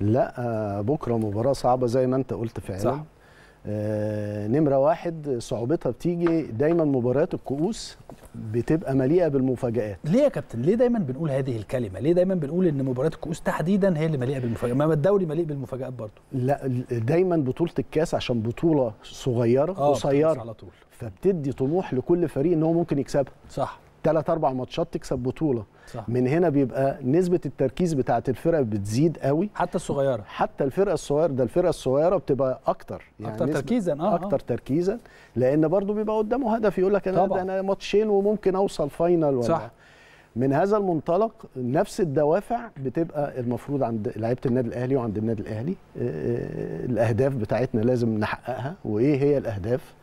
لا آه، بكره مباراه صعبه زي ما انت قلت فعلا صح. آه، نمره واحد صعوبتها بتيجي دايما مباريات الكؤوس بتبقى مليئه بالمفاجات ليه يا كابتن ليه دايما بنقول هذه الكلمه ليه دايما بنقول ان مباريات الكؤوس تحديدا هي اللي مليئه بالمفاجات ما الدوري مليء بالمفاجات برضه لا دايما بطوله الكاس عشان بطوله صغيره آه، قصيره على طول فبتدي طموح لكل فريق ان هو ممكن يكسبها صح ثلاث اربع ماتشات تكسب بطوله صح. من هنا بيبقى نسبه التركيز بتاعه الفرق بتزيد قوي حتى الصغيره حتى الفرقه الصغيره ده الفرقه الصغيره بتبقى اكتر يعني اكتر تركيزا آه،, اه اكتر تركيزا لان برضو بيبقى قدامه هدف يقول لك انا انا ماتشين وممكن اوصل فاينل ولا صح. من هذا المنطلق نفس الدوافع بتبقى المفروض عند لعيبه النادي الاهلي وعند النادي الاهلي آه، آه، الاهداف بتاعتنا لازم نحققها وايه هي الاهداف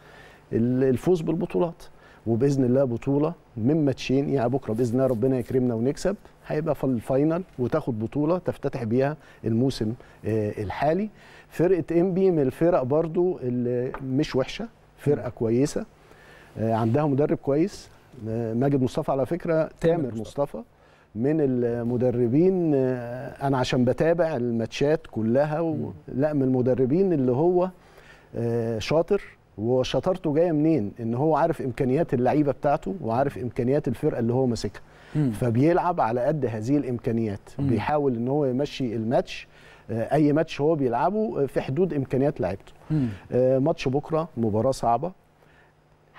الفوز بالبطولات وباذن الله بطوله من ماتشين يعني بكره باذن الله ربنا يكرمنا ونكسب هيبقى في الفاينل وتاخد بطوله تفتتح بيها الموسم آه، الحالي فرقه انبي من الفرق برضو اللي مش وحشه فرقه كويسه آه، عندها مدرب كويس آه، ماجد مصطفى على فكره تامر مصطفى, من المدربين انا عشان بتابع الماتشات كلها لا من المدربين اللي هو شاطر وشطارته جايه منين ان هو عارف امكانيات اللعيبه بتاعته وعارف امكانيات الفرقه اللي هو ماسكها فبيلعب على قد هذه الامكانيات مم. بيحاول ان هو يمشي الماتش آه، اي ماتش هو بيلعبه آه، في حدود امكانيات لعيبته آه، ماتش بكره مباراه صعبه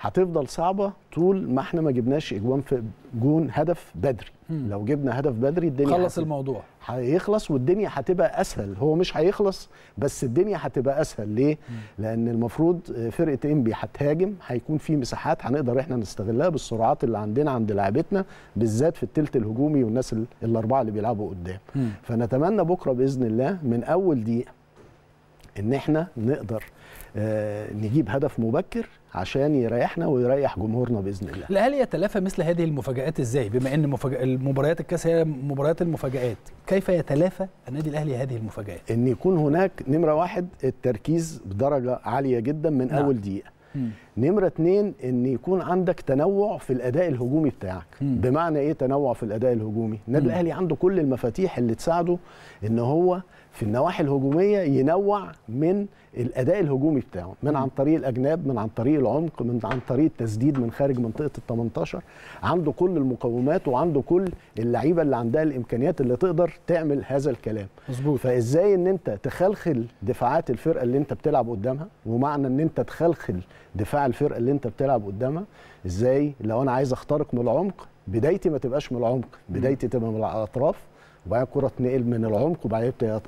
هتفضل صعبه طول ما احنا ما جبناش اجوان في جون هدف بدري مم. لو جبنا هدف بدري الدنيا خلص الموضوع هيخلص والدنيا هتبقى اسهل هو مش هيخلص بس الدنيا هتبقى اسهل ليه مم. لان المفروض فرقه انبي هتهاجم هيكون في مساحات هنقدر احنا نستغلها بالسرعات اللي عندنا عند لعبتنا بالذات في الثلث الهجومي والناس الاربعه اللي بيلعبوا قدام مم. فنتمنى بكره باذن الله من اول دقيقه ان احنا نقدر آه، نجيب هدف مبكر عشان يريحنا ويريح جمهورنا باذن الله. الاهلي يتلافى مثل هذه المفاجات ازاي؟ بما ان مفاجأ المباريات الكاس هي مباريات المفاجات، كيف يتلافى النادي الاهلي هذه المفاجات؟ ان يكون هناك نمره واحد التركيز بدرجه عاليه جدا من نعم. اول دقيقه. نمره اتنين ان يكون عندك تنوع في الاداء الهجومي بتاعك م. بمعنى ايه تنوع في الاداء الهجومي النادي الاهلي عنده كل المفاتيح اللي تساعده ان هو في النواحي الهجوميه ينوع من الاداء الهجومي بتاعه من عن طريق الاجناب من عن طريق العمق من عن طريق التسديد من خارج منطقه ال 18 عنده كل المقومات وعنده كل اللعيبه اللي عندها الامكانيات اللي تقدر تعمل هذا الكلام مظبوط فازاي ان انت تخلخل دفاعات الفرقه اللي انت بتلعب قدامها ومعنى ان انت تخلخل دفاع الفرقه اللي انت بتلعب قدامها ازاي لو انا عايز اخترق من العمق بدايتي ما تبقاش من العمق بدايتي تبقى من الاطراف وبعدين الكره تنقل من العمق وبعدين ابتدي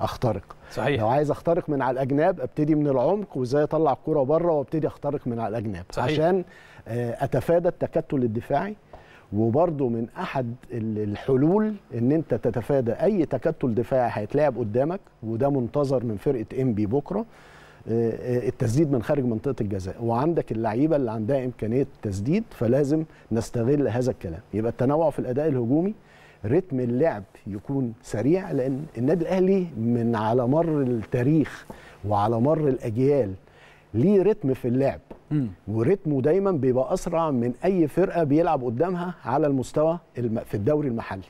اخترق صحيح لو عايز اخترق من على الاجناب ابتدي من العمق وازاي اطلع الكره بره وابتدي اخترق من على الاجناب صحيح. عشان آه، اتفادى التكتل الدفاعي وبرضه من احد الحلول ان انت تتفادى اي تكتل دفاعي هيتلعب قدامك وده منتظر من فرقه انبي بكره آه، آه، التسديد من خارج منطقه الجزاء وعندك اللعيبه اللي عندها امكانيه تسديد فلازم نستغل هذا الكلام يبقى التنوع في الاداء الهجومي رتم اللعب يكون سريع لان النادي الاهلي من على مر التاريخ وعلى مر الاجيال ليه رتم في اللعب ورتمه دايما بيبقى اسرع من اي فرقه بيلعب قدامها على المستوى في الدوري المحلي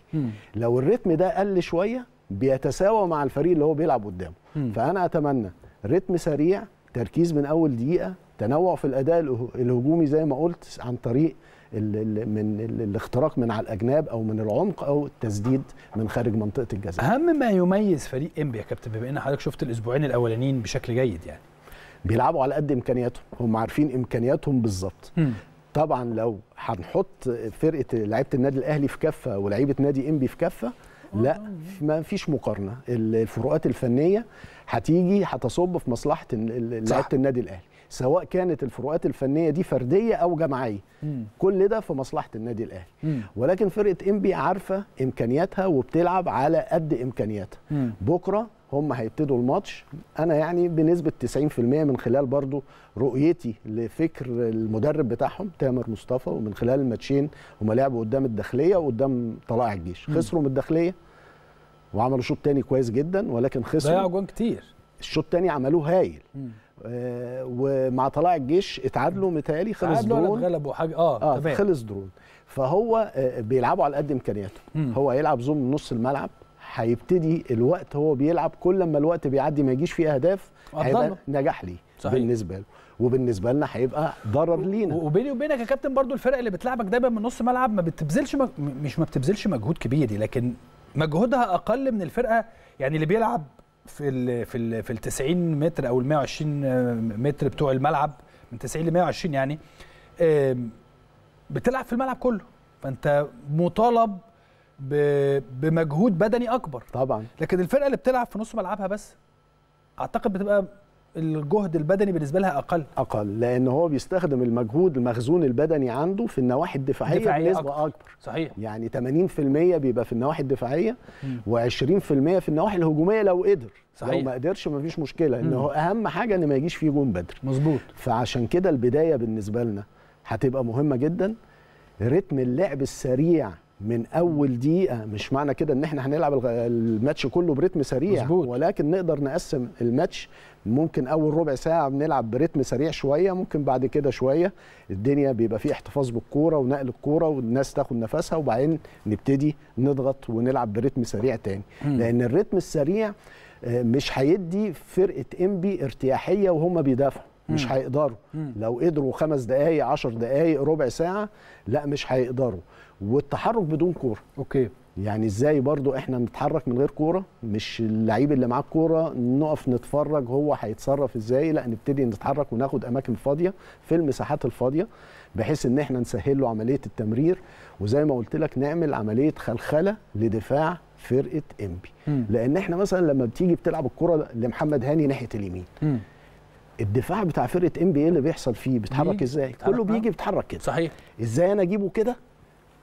لو الرتم ده قل شويه بيتساوى مع الفريق اللي هو بيلعب قدامه فانا اتمنى رتم سريع تركيز من اول دقيقه تنوع في الاداء الهجومي زي ما قلت عن طريق من الاختراق من على الاجناب او من العمق او التسديد من خارج منطقه الجزاء اهم ما يميز فريق امبي يا كابتن بما ان حضرتك شفت الاسبوعين الاولانيين بشكل جيد يعني بيلعبوا على قد امكانياتهم هم عارفين امكانياتهم بالظبط طبعا لو هنحط فرقه لعيبه النادي الاهلي في كفه ولعيبه نادي امبي في كفه لا آه، آه، آه. ما فيش مقارنه الفروقات الفنيه هتيجي هتصب في مصلحه لعيبه النادي الاهلي سواء كانت الفروقات الفنيه دي فرديه او جماعيه كل ده في مصلحه النادي الاهلي ولكن فرقه انبي عارفه امكانياتها وبتلعب على قد امكانياتها مم. بكره هم هيبتدوا الماتش انا يعني بنسبه 90% من خلال برضو رؤيتي لفكر المدرب بتاعهم تامر مصطفى ومن خلال الماتشين هم لعبوا قدام الداخليه وقدام طلائع الجيش خسروا من الداخليه وعملوا شوط تاني كويس جدا ولكن خسروا ضيعوا جوان كتير الشوط تاني عملوه هايل آه ومع طلائع الجيش اتعادلوا متهيألي خلص درون ولا اتغلبوا حاجه اه, آه تمام خلص درون فهو آه بيلعبوا على قد امكانياته هو هيلعب زوم من نص الملعب هيبتدي الوقت هو بيلعب كل ما الوقت بيعدي ما يجيش فيه اهداف هيبقى نجاح ليه صحيح. بالنسبه له وبالنسبه لنا هيبقى ضرر لينا وبيني وبينك يا كابتن برضو الفرق اللي بتلعبك دايما من نص ملعب ما بتبذلش مج... مش ما بتبذلش مجهود كبير دي لكن مجهودها اقل من الفرقه يعني اللي بيلعب في ال في ال في ال 90 متر او ال 120 آه، متر بتوع الملعب من 90 ل 120 يعني بتلعب في الملعب كله فانت مطالب بمجهود بدني اكبر طبعا لكن الفرقه اللي بتلعب في نص ملعبها بس اعتقد بتبقى الجهد البدني بالنسبه لها اقل اقل لان هو بيستخدم المجهود المخزون البدني عنده في النواحي الدفاعيه دفاعية بنسبه أكبر. اكبر صحيح يعني 80% بيبقى في النواحي الدفاعيه و20% في النواحي الهجوميه لو قدر صحيح. لو ما قدرش مفيش مشكله ان هو اهم حاجه ان ما يجيش فيه جون بدري مظبوط فعشان كده البدايه بالنسبه لنا هتبقى مهمه جدا رتم اللعب السريع من اول دقيقه مش معنى كده ان احنا هنلعب الماتش كله برتم سريع مزبوط. ولكن نقدر نقسم الماتش ممكن اول ربع ساعه بنلعب برتم سريع شويه ممكن بعد كده شويه الدنيا بيبقى فيه احتفاظ بالكوره ونقل الكوره والناس تاخد نفسها وبعدين نبتدي نضغط ونلعب برتم سريع تاني م. لان الرتم السريع آه، مش هيدي فرقه انبي ارتياحيه وهم بيدافعوا مش هيقدروا لو قدروا خمس دقائق 10 دقائق ربع ساعه لا مش هيقدروا والتحرك بدون كوره اوكي يعني ازاي برضو احنا نتحرك من غير كوره مش اللعيب اللي معاه كوره نقف نتفرج هو هيتصرف ازاي لا نبتدي نتحرك وناخد اماكن فاضيه في المساحات الفاضيه بحيث ان احنا نسهل له عمليه التمرير وزي ما قلت لك نعمل عمليه خلخله لدفاع فرقه انبي لان احنا مثلا لما بتيجي بتلعب الكره لمحمد هاني ناحيه اليمين الدفاع بتاع فرقه ام بي اللي بيحصل فيه بيتحرك ازاي كله آه. بيجي بيتحرك كده صحيح ازاي انا اجيبه كده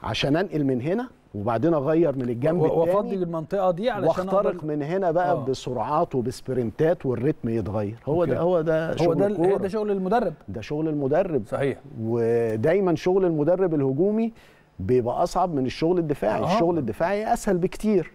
عشان انقل من هنا وبعدين اغير من الجنب الثاني وافضي المنطقه دي علشان واخترق أقدر... من هنا بقى أوه. بسرعات وبسبرنتات والريتم يتغير هو ده هو ده شغل هو ده الكورة. ده شغل المدرب ده شغل المدرب صحيح ودايما شغل المدرب الهجومي بيبقى اصعب من الشغل الدفاعي أوه. الشغل الدفاعي اسهل بكتير